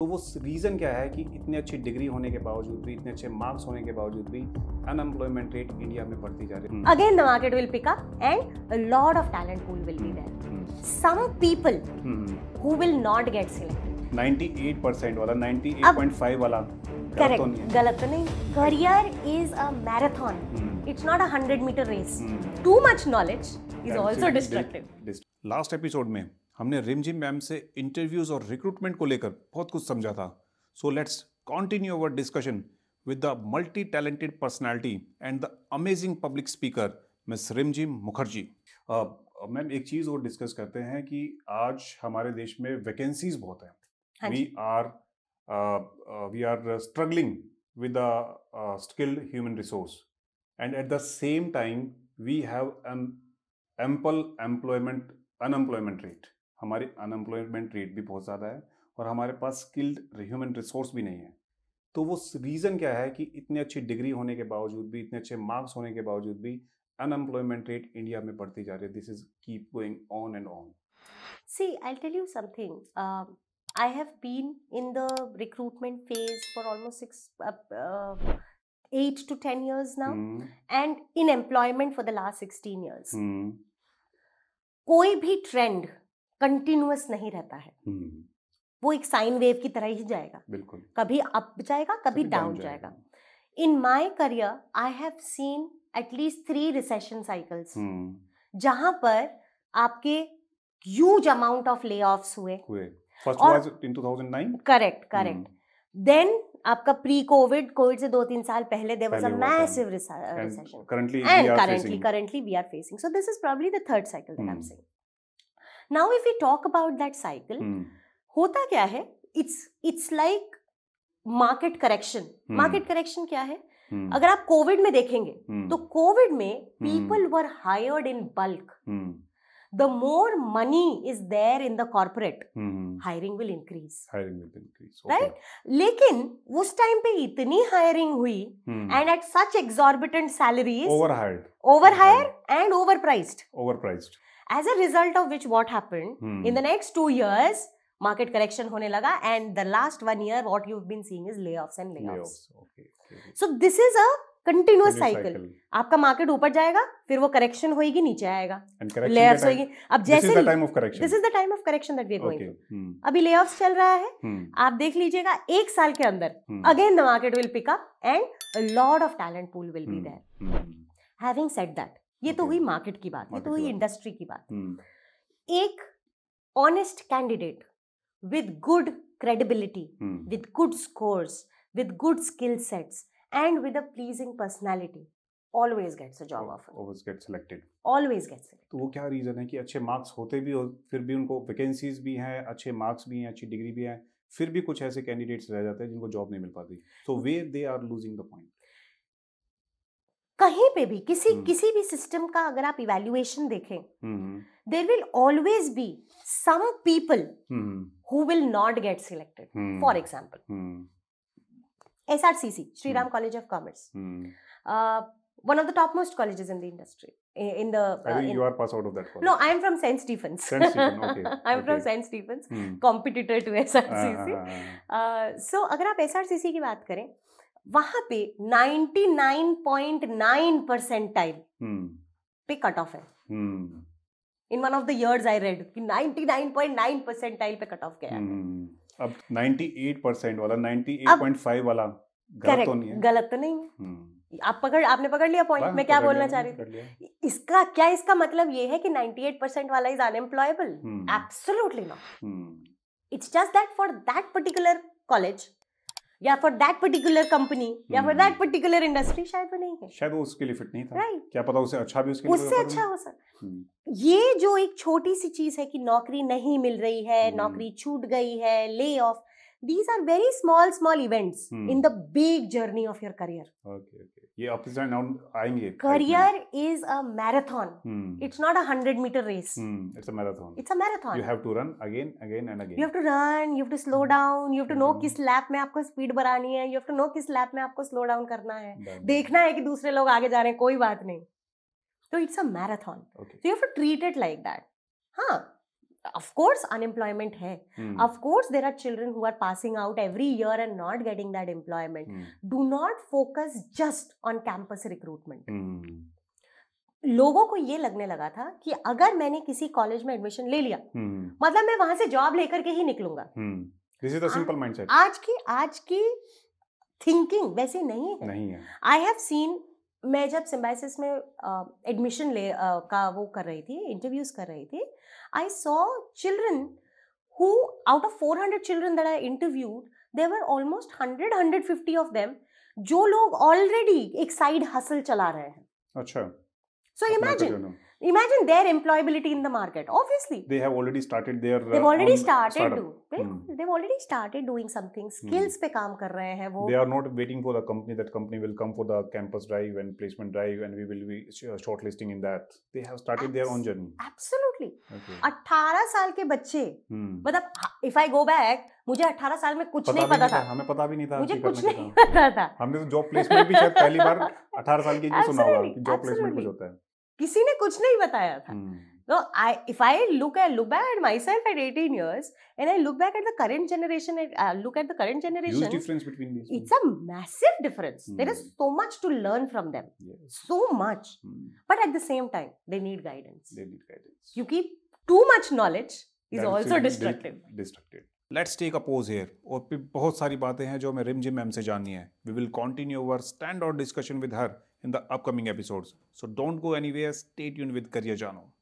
तो वो रीज़न क्या है कि इतनी अच्छी डिग्री होने के बावजूद भी इतने अच्छे मार्क्स होने के बावजूद भी अनएम्प्लॉयमेंट रेट इंडिया में बढ़ती जा रही है again the market will pick up and a lot of talent pool will be there some people who will not get selected 98% वाला 98.5 वाला करेक्ट गलत तो नहीं career is a marathon it's not a 100 metre race too much knowledge is also destructive last episode में हमने रिमझिम ma'am से interviews और रिक्रूटमेंट को लेकर बहुत कुछ समझा था so let's continue our discussion with the multi talented personality and the amazing public speaker miss Rimjhim Mukherjee ma'am एक चीज़ और डिस्कस करते हैं कि आज हमारे देश में वैकेंसीज बहुत हैं we are we are struggling with the skilled human resource and at the same time we have ample employment unemployment rate हमारी अनएम्प्लॉयमेंट रेट भी बहुत ज़्यादा है और हमारे पास स्किल्ड ह्यूमन रिसोर्स भी नहीं है तो वो रीज़न क्या है कि इतनी अच्छी डिग्री होने के बावजूद भी इतने अच्छे मार्क्स होने के बावजूद भी अनएम्प्लॉयमेंट रेट इंडिया में बढ़ती जा रही है this is keep going on and on see I tell you something I have been in the recruitment phase for almost six eight to ten years ten and in employment for the last sixteen years कोई भी trend continuous नहीं रहता है हम्म। वो एक sine wave की तरह ही जाएगा बिल्कुल कभी अप जाएगा कभी डाउन जाएगा in my career I have seen at least three recession cycles जहां पर आपके ह्यूज अमाउंट ऑफ ले हुए करेक्ट करेक्ट देन आपका प्री कोविड कोविड से दो तीन साल पहले there was a massive recession currently currently we are facing so this is probably third cycle now if you talk about that cycle होता क्या है it's it's like market correction market correction क्या है Hmm. अगर आप Covid में देखेंगे hmm. तो कोविड में people were hired in bulk the more money is there in the corporate hiring will increase hiring will increase right लेकिन उस टाइम पे इतनी हायरिंग हुई and at such exorbitant salary over over hire and over priced over priced as a result of which what happen in the next two years market correction होने लगा and the last one year what you been seeing is ले off and lay so this is a continuous cycle आपका market ऊपर जाएगा फिर वो correction होगी नीचे आएगा लेयर्स होगी अब जैसे this is the time of correction that we are going अभी ले चल रहा है hmm. आप देख लीजिएगा एक साल के अंदर again the market will pick up and lot of talent pool will be there having set that ये तो हुई मार्केट की बात ये तो हुई इंडस्ट्री की बात एक honest candidate with good credibility with good scores with good skill sets and with a pleasing personality always gets a job offer always gets selected always gets selected तो वो क्या रीजन है कि अच्छे मार्क्स होते भी और फिर भी उनको वैकेंसीज भी हैं अच्छे मार्क्स भी हैं अच्छी डिग्री भी है फिर भी कुछ ऐसे कैंडिडेट्स रह जाते हैं जिनको जॉब नहीं मिल पाती सो वे they are losing the point कहीं पे भी किसी hmm. किसी भी सिस्टम का अगर आप इवेल्युएशन देखें there will always be some people who will not get selected for example S R C C Shri Ram college of commerce one of the top most college in the industry in do are from saint Stephen I am from saint Stephen competitor to S R C C so अगर आप S R C सी की बात करें वहां पे 99.9 percentile हम्म। पे cut off है in one of the years I read कि 99.9 परसेंटाइल पे कट ऑफ गया हम्म। अब 98 परसेंट वाला 98.5 वाला गलत तो नहीं है गलत तो नहीं है हम्म। आप पकड़ आपने पकड़ लिया पॉइंट मैं क्या बोलना चाह रही थी इसका क्या इसका मतलब ये है कि 98 परसेंट वाला is unemployable absolutely not it's just that for that particular college या फॉर दैट पर्टिकुलर कंपनी या फॉर दैट पर्टिकुलर इंडस्ट्री शायद वो नहीं है शायद वो उसके लिए फिट नहीं था right. क्या पता उसे अच्छा भी उसके उससे लिए अच्छा हो सकता hmm. ये जो एक छोटी सी चीज है कि नौकरी नहीं मिल रही है hmm. नौकरी छूट गई है lay off these are very small small events in the big journey of your career okay ये अप्स एंड डाउन आएंगे career is a marathon it's not a 100 metre race it's a marathon it's a marathon you have to run again again and again you have to run you have to slow down you have to know किस lap में आपको speed बढ़ानी है you have to know किस lap में आपको slow down करना है देखना है कि दूसरे लोग आगे जा रहे हैं कोई बात नहीं तो it's a marathon so you have to treat it like that हां of course unemployment hai hmm. of course there are children who are passing out every year and not getting that employment hmm. do not focus just on campus recruitment hmm. लोगों को ये लगने लगा था कि अगर मैंने किसी कॉलेज में एडमिशन ले लिया hmm. मतलब मैं वहां से जॉब लेकर के ही निकलूंगा this is the simple mindset आज की आज की थिंकिंग वैसे नहीं है नहीं है आई हैव सीन मैं जब सिम्बाइसिस में एडमिशन uh, ले uh, का वो कर रही थी इंटरव्यूज कर रही थी I saw children who, out of 400 children that I interviewed, there were almost 100, 150 of them, जो लोग ऑलरेडी एक साइड हसल चला रहे हैं अच्छा so imagine imagine their employability in the market obviously they have already started their they've already started do, they, hmm. they've already started doing something skills hmm. pe kaam kar rahe hain wo they are not waiting for the company that company will come for the campus drive and placement drive and we will be shortlisting in that they have started Abs their own journey absolutely okay. 18 साल के बच्चे hmm. मतलब if I go back मुझे 18 साल में कुछ नहीं पता था हमें पता भी नहीं था मुझे कुछ नहीं पता था हमने तो जॉब प्लेसमेंट भी शायद पहली बार 18 साल की सुना होगा जॉब प्लेसमेंट कुछ होता है किसी ने कुछ नहीं बताया था हम्म। तो I if I look at look back at my self at eighteen years and I look back at the current generation at look at the current generation it's a massive difference there is so much to learn from them so much but at the same time they need guidance क्योंकि too much knowledge is also destructive destructive let's take a pause here और भी बहुत सारी बातें हैं जो हमें gym ma'am से जाननी है we will continue our stand और discussion with her in the upcoming episodes so don't go any way stay यून विद करियर जानो